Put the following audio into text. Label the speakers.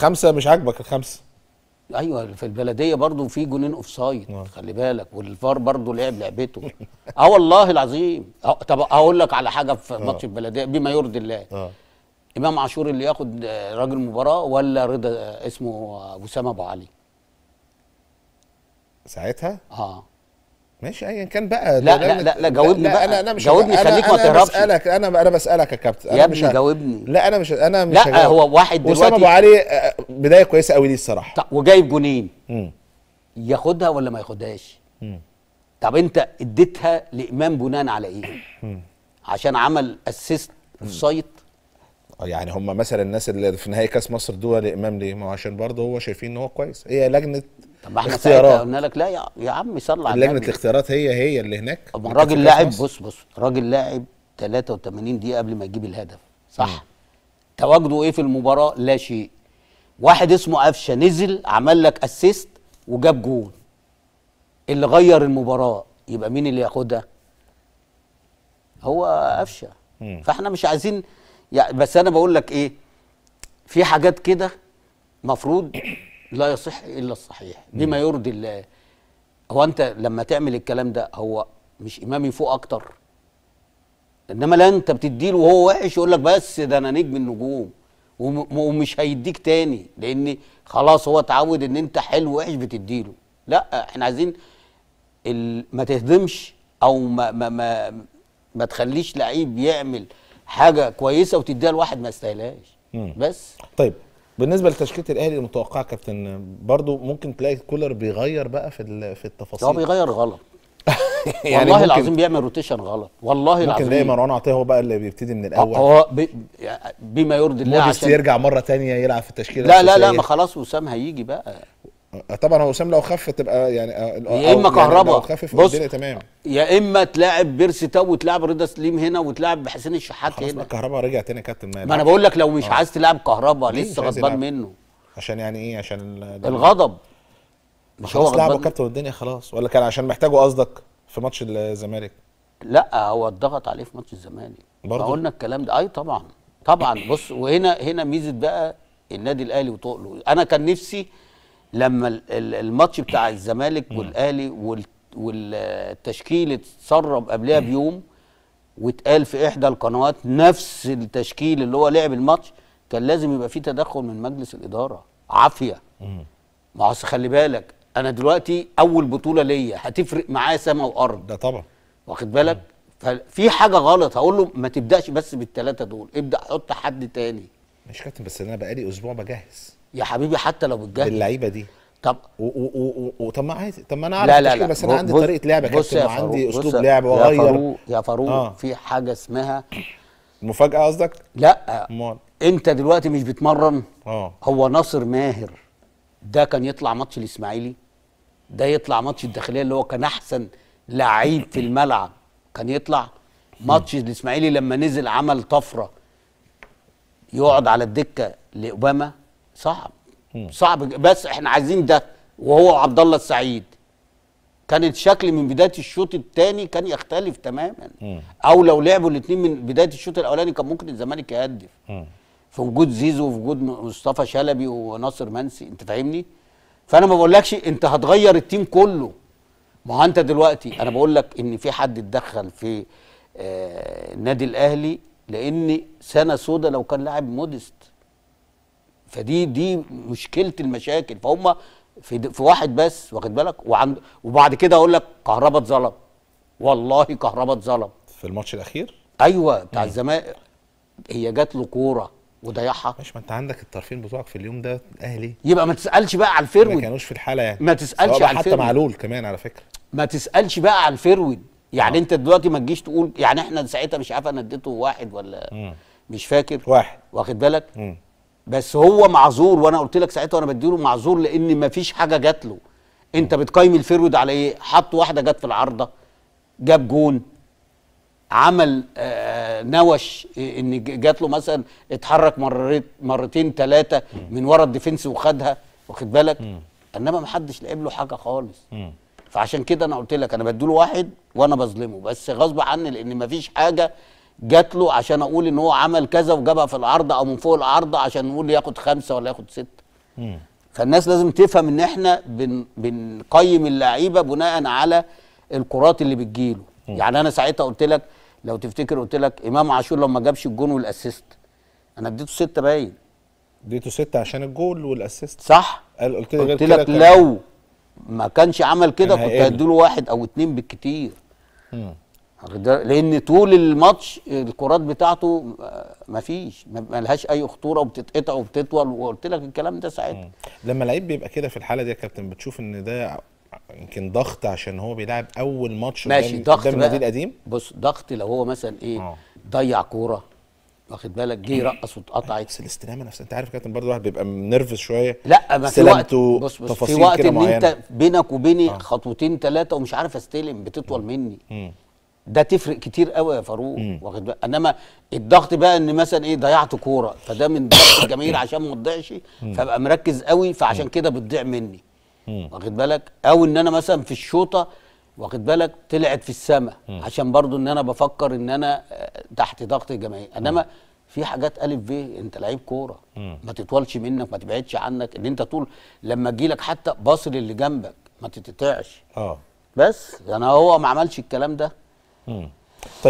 Speaker 1: خمسه مش عاجبك الخمسه ايوه في البلديه برضو في جونين اوف سايد نعم. خلي بالك والفار برضو لعب لعبته اه والله العظيم آه، طب اقول لك على حاجه في آه. ماتش البلديه بما يرضي الله أه. امام عاشور اللي ياخد راجل مباراه ولا رضا آه، اسمه اسامه ابو علي
Speaker 2: ساعتها اه ماشي ايا كان بقى لا لا لا, لا جاوبني لا بقى انا انا مش جاوبني خليك ما تهربش انا بسالك انا انا بسالك يا كابتن يا ابني جاوبني لا انا مش انا مش لا هو واحد دلوقتي وسام ابو علي آه،
Speaker 1: بدايه كويسه قوي دي الصراحه طب وجايب جونين ياخدها ولا ما ياخدهاش طب انت اديتها لامام بناء على ايه عشان عمل
Speaker 2: اسيست اوف سايت يعني هم مثلا الناس اللي في نهائي كاس مصر دول امام ليه؟ ما هو عشان برضه هو شايفين ان هو كويس هي لجنه طب احنا
Speaker 1: قلنا لك لا يا, يا عم صل على لجنه الاختيارات هي هي اللي هناك اما الراجل لاعب بص
Speaker 2: بص الراجل لاعب 83
Speaker 1: دقيقه قبل ما يجيب الهدف صح تواجده ايه في المباراه لا شيء واحد اسمه قفشه نزل عمل لك اسيست وجاب جول اللي غير المباراه يبقى مين اللي ياخدها هو قفشه فاحنا مش عايزين يعني بس انا بقول لك ايه في حاجات كده مفروض لا يصح الا الصحيح بما يرضي الله هو انت لما تعمل الكلام ده هو مش امامي فوق اكتر انما لا انت بتديله وهو وحش يقول لك بس ده انا نجم النجوم ومش هيديك تاني لان خلاص هو اتعود ان انت حلو وحش بتديله لا احنا عايزين ما تهدمش او ما ما ما, ما تخليش لعيب يعمل حاجه كويسه وتديها لواحد ما يستاهلهاش بس
Speaker 2: طيب بالنسبه لتشكيله الاهلي المتوقعه كابتن برضو ممكن تلاقي كولر بيغير بقى في في التفاصيل هو
Speaker 1: بيغير غلط يعني والله العظيم بيعمل روتيشن غلط والله ممكن العظيم ممكن تلاقي مروان
Speaker 2: عطيه هو بقى اللي بيبتدي من الاول هو بما يرضي الله عشان يرجع مره تانية يلعب في التشكيله لا لا لا ما خلاص
Speaker 1: وسام هيجي بقى
Speaker 2: طبعا هو وسام لو خف تبقى يعني آه، يا اما يعني كهرباء يعني بص تمام
Speaker 1: يا اما تلاعب بيرسي تاو وتلاعب رضا سليم هنا وتلاعب حسين
Speaker 2: الشحات هنا كهرباء رجع تاني كابتن ما انا بقول لك لو مش آه. عايز تلعب كهرباء لسه غضبان منه عشان يعني ايه عشان الغضب
Speaker 1: مش هو لعبه كابتن
Speaker 2: والدنيا خلاص ولا كان عشان محتاجه قصدك في ماتش الزمالك لا هو اتضغط عليه في ماتش الزمالك
Speaker 1: برضه قلنا الكلام ده اي طبعا طبعا بص وهنا هنا ميزه بقى النادي الاهلي وطقله انا كان نفسي لما الماتش بتاع الزمالك والاهلي والتشكيل اتسرب قبلها بيوم واتقال في احدى القنوات نفس التشكيل اللي هو لعب الماتش كان لازم يبقى في تدخل من مجلس الاداره عافيه ما اصل خلي بالك انا دلوقتي اول بطوله ليا هتفرق معايا سما وارض ده طبعا واخد بالك مم. ففي حاجه غلط هقول له ما تبداش
Speaker 2: بس بالثلاثه دول ابدا حط حد تاني مش كابتن بس انا بقالي اسبوع بجهز يا حبيبي حتى لو بالجهل باللعيبه دي طب وطب ما عايز طب ما انا اعرف لا لا لا بس انا عندي طريقه لعب يا كابتن وعندي اسلوب لعب واغير يا فاروق يا فاروق آه.
Speaker 1: في حاجه اسمها مفاجاه قصدك؟ لا مال. انت دلوقتي مش بتمرن اه هو ناصر ماهر ده كان يطلع ماتش الاسماعيلي ده يطلع ماتش الداخليه اللي هو كان احسن لعيب في الملعب كان يطلع ماتش الاسماعيلي لما نزل عمل طفره يقعد على الدكه لاوباما صعب صعب بس احنا عايزين ده وهو عبد الله السعيد كانت الشكل من بدايه الشوط الثاني كان يختلف تماما او لو لعبوا الاثنين من بدايه الشوط الاولاني كان ممكن الزمالك يهدف في وجود زيزو وفي وجود مصطفى شلبي وناصر منسي انت فاهمني فانا ما بقولكش انت هتغير التيم كله ما انت دلوقتي انا بقول لك ان في حد اتدخل في النادي آه، الاهلي لان سنه سودا لو كان لاعب مودست فدي دي مشكله المشاكل فهم في, في واحد بس واخد بالك وعند وبعد كده اقول لك كهربا اتظلم والله كهربا اتظلم في الماتش الاخير ايوه بتاع
Speaker 2: الزمالك هي جات له كوره وضيعها مش ما انت عندك الطرفين بتوعك في اليوم ده الاهلي يبقى ما تسالش بقى على الفرويد ما كانوش في الحاله يعني ما تسالش على الفرويد حتى معلول كمان على فكره
Speaker 1: ما تسالش بقى على الفرويد يعني آه. انت دلوقتي ما تجيش تقول يعني احنا ساعتها مش عارف انا اديته واحد ولا مم. مش فاكر واحد واخد بالك مم. بس هو معذور وانا قلت لك ساعتها وانا بديله معذور لان مفيش حاجه جات له انت بتقيم الفيرود على ايه حط واحده جت في العارضه جاب جون عمل آه، نوش إيه، ان جات له مثلا اتحرك مرت مرتين ثلاثه من ورا الديفنس وخدها واخد بالك انما ما حدش لعب له حاجه خالص فعشان كده انا قلت لك انا بديله واحد وانا بظلمه بس غصب عني لان مفيش حاجه جات له عشان اقول ان هو عمل كذا وجابها في العرض او من فوق العرض عشان نقول ياخد خمسه ولا ياخد سته فالناس لازم تفهم ان احنا بن بنقيم اللعيبه بناء على الكرات اللي بتجيله يعني انا ساعتها قلت لك لو تفتكر قلت لك امام عاشور لو ما جابش الجون والاسيست انا اديته سته باين
Speaker 2: اديته سته عشان الجول
Speaker 1: والاسيست صح قلت, قلت لك لو ما كانش عمل كده كنت هديله واحد او اتنين بالكتير لان طول الماتش الكرات بتاعته مفيش ملهاش اي خطوره وبتتقطع وبتطول وقلت لك الكلام ده
Speaker 2: ساعتها لما لعيب بيبقى كده في الحاله دي يا كابتن بتشوف ان ده يمكن ضغط عشان هو بيلعب اول ماتش ماشي ضغط النادي القديم بص ضغط لو هو مثلا ايه أوه. ضيع كوره واخد بالك جه يرقص واتقطعت بس الاستلامه نفسها انت عارف يا كابتن برضه الواحد بيبقى منرفز
Speaker 1: شويه لا ما في وقت بص بص في وقت ان انت بينك وبيني آه. خطوتين ثلاثه ومش عارف استلم بتطول مني مم. ده تفرق كتير قوي يا فاروق واخد بالك انما الضغط بقى ان مثلا ايه ضيعت كوره فده من ضغط الجماهير عشان ما تضيعش فابقى مركز قوي فعشان كده بتضيع مني واخد بالك او ان انا مثلا في الشوطه واخد بالك طلعت في السماء عشان برضو ان انا بفكر ان انا آه، تحت ضغط الجماهير انما في حاجات الف ب انت لعيب كوره ما تطولش منك ما تبعدش عنك ان انت طول لما لك حتى باص للي جنبك ما تتقطعش اه بس انا يعني هو ما عملش الكلام ده 嗯，对。